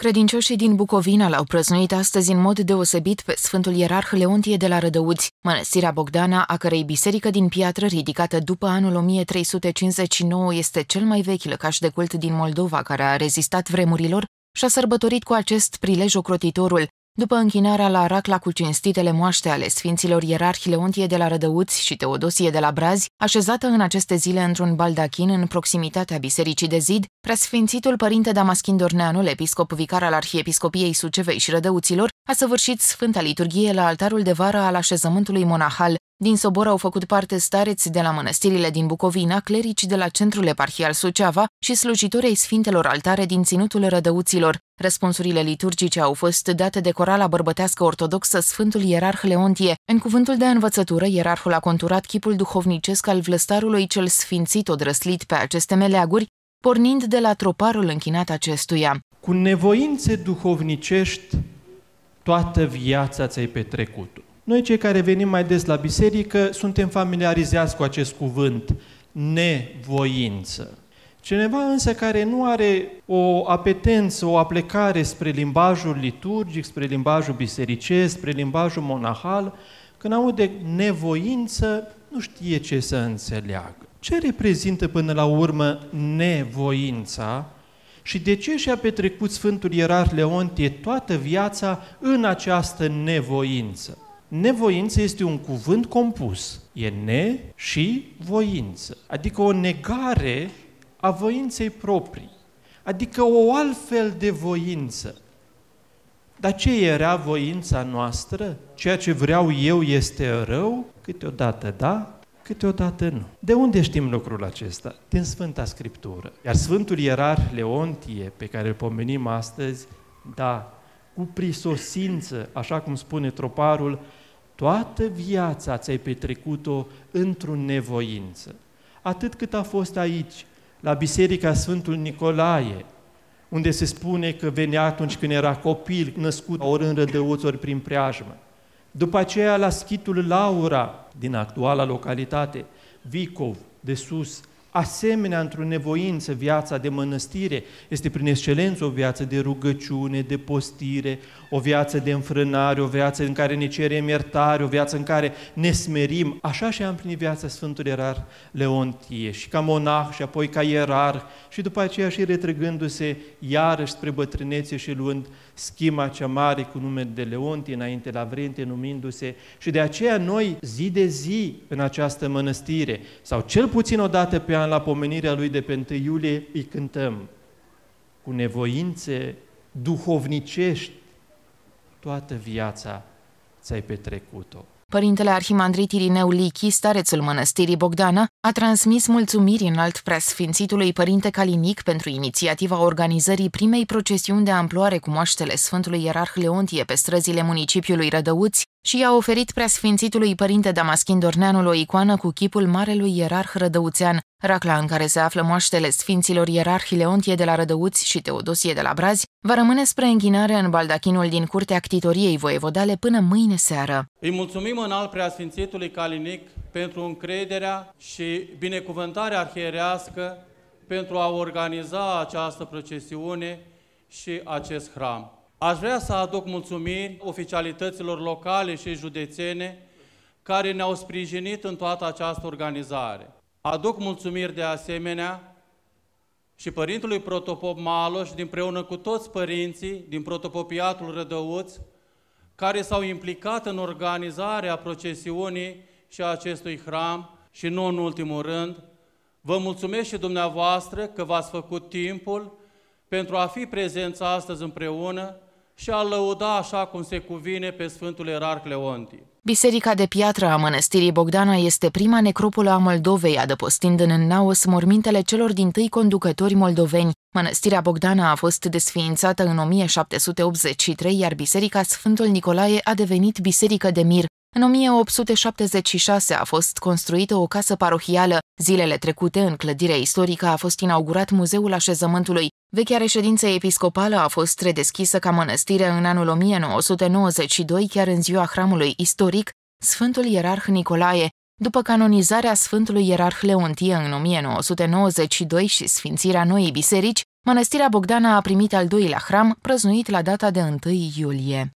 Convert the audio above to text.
Credincioșii din Bucovina l-au prăznuit astăzi în mod deosebit pe Sfântul Ierarh Leontie de la Rădăuți, mănăstirea Bogdana, a cărei biserică din piatră ridicată după anul 1359 este cel mai vechi lăcaș de cult din Moldova care a rezistat vremurilor și a sărbătorit cu acest prilej ocrotitorul, după închinarea la Racla cu cinstitele moaște ale sfinților ierarhi Leontie de la Rădăuți și Teodosie de la Brazi, așezată în aceste zile într-un baldachin în proximitatea bisericii de zid, preasfințitul părinte Damaschin Dorneanul, episcop vicar al Arhiepiscopiei Sucevei și Rădăuților, a săvârșit Sfânta Liturghie la altarul de vară al așezământului monahal. Din sobor au făcut parte stareți de la mănăstirile din Bucovina, clerici de la centrul eparhial Suceava și slujitorii Sfintelor Altare din Ținutul Rădăuților. Răspunsurile liturgice au fost date de corala bărbătească ortodoxă Sfântul Ierarh Leontie. În cuvântul de învățătură, ierarhul a conturat chipul duhovnicesc al vlăstarului cel sfințit odrăslit pe aceste meleaguri, pornind de la troparul închinat acestuia. Cu nevoințe duhovnicești toată viața ți-ai petrecut-o. Noi cei care venim mai des la biserică suntem familiarizați cu acest cuvânt, nevoință. Cineva însă care nu are o apetență, o aplecare spre limbajul liturgic, spre limbajul bisericesc, spre limbajul monahal, când aude nevoință, nu știe ce să înțeleagă. Ce reprezintă până la urmă nevoința și de ce și-a petrecut Sfântul Ierar Leontie toată viața în această nevoință? Nevoință este un cuvânt compus. E ne și voință, adică o negare a voinței proprii, adică o altfel de voință. Dar ce era voința noastră? Ceea ce vreau eu este rău? Câteodată da, Câteodată nu. De unde știm lucrul acesta? Din Sfânta Scriptură. Iar Sfântul Ierar Leontie, pe care îl pomenim astăzi, da, cu prisosință, așa cum spune troparul, toată viața ți-ai petrecut-o într-o nevoință. Atât cât a fost aici, la Biserica Sfântul Nicolae, unde se spune că venea atunci când era copil, născut ori în rădăuți, ori prin preajmă. După aceea la schitul Laura, din actuala localitate, Vicov, de sus, asemenea într-o nevoință viața de mănăstire, este prin excelență o viață de rugăciune, de postire, o viață de înfrânare, o viață în care ne cerem iertare, o viață în care ne smerim. Așa și am primit viața Sfântul Erar Leontie și ca monah și apoi ca ierar și după aceea și retrăgându-se iarăși spre bătrânețe și luând schima cea mare cu numele de Leonti, înainte la Vrente numindu-se, și de aceea noi zi de zi în această mănăstire, sau cel puțin o dată pe an la pomenirea lui de pe 1 iulie, îi cântăm cu nevoințe duhovnicești toată viața ți-ai petrecut-o. Părintele Arhimandrit Irineu Lichi, starețul mănăstirii Bogdana, a transmis mulțumiri în alt preasfințitului Părinte Calinic pentru inițiativa organizării primei procesiuni de amploare cu moaștele Sfântului Ierarh Leontie pe străzile municipiului Rădăuți și i-a oferit preasfințitului Părinte Damaschin Dorneanul o icoană cu chipul Marelui Ierarh Rădăuțean, Racla în care se află moaștele sfinților ierarhi Leontie de la Rădăuți și Teodosie de la Brazi va rămâne spre închinare în baldachinul din curtea ctitoriei voievodale până mâine seară. Îi mulțumim în al preasfințitului Calinic pentru încrederea și binecuvântarea arhierească pentru a organiza această procesiune și acest hram. Aș vrea să aduc mulțumiri oficialităților locale și județene care ne-au sprijinit în toată această organizare. Aduc mulțumiri de asemenea și Părintului protopop Maloș, împreună cu toți părinții din protopopiatul Rădăuț, care s-au implicat în organizarea procesiunii și a acestui hram și nu în ultimul rând, vă mulțumesc și dumneavoastră că v-ați făcut timpul pentru a fi prezenți astăzi împreună și a lăuda așa cum se cuvine pe Sfântul Erarh Leonti. Biserica de piatră a mănăstirii Bogdana este prima necropolă a Moldovei, adăpostind în Naos mormintele celor din tâi conducători moldoveni. Mănăstirea Bogdana a fost desființată în 1783, iar biserica Sfântul Nicolae a devenit biserică de mir. În 1876 a fost construită o casă parohială. Zilele trecute, în clădirea istorică, a fost inaugurat Muzeul Așezământului. Vechea reședință episcopală a fost redeschisă ca mănăstire în anul 1992, chiar în ziua hramului istoric, Sfântul Ierarh Nicolae, după canonizarea Sfântului Ierarh Leontie în 1992 și sfințirea noii biserici, Mănăstirea Bogdana a primit al doilea hram, prăznuit la data de 1 iulie.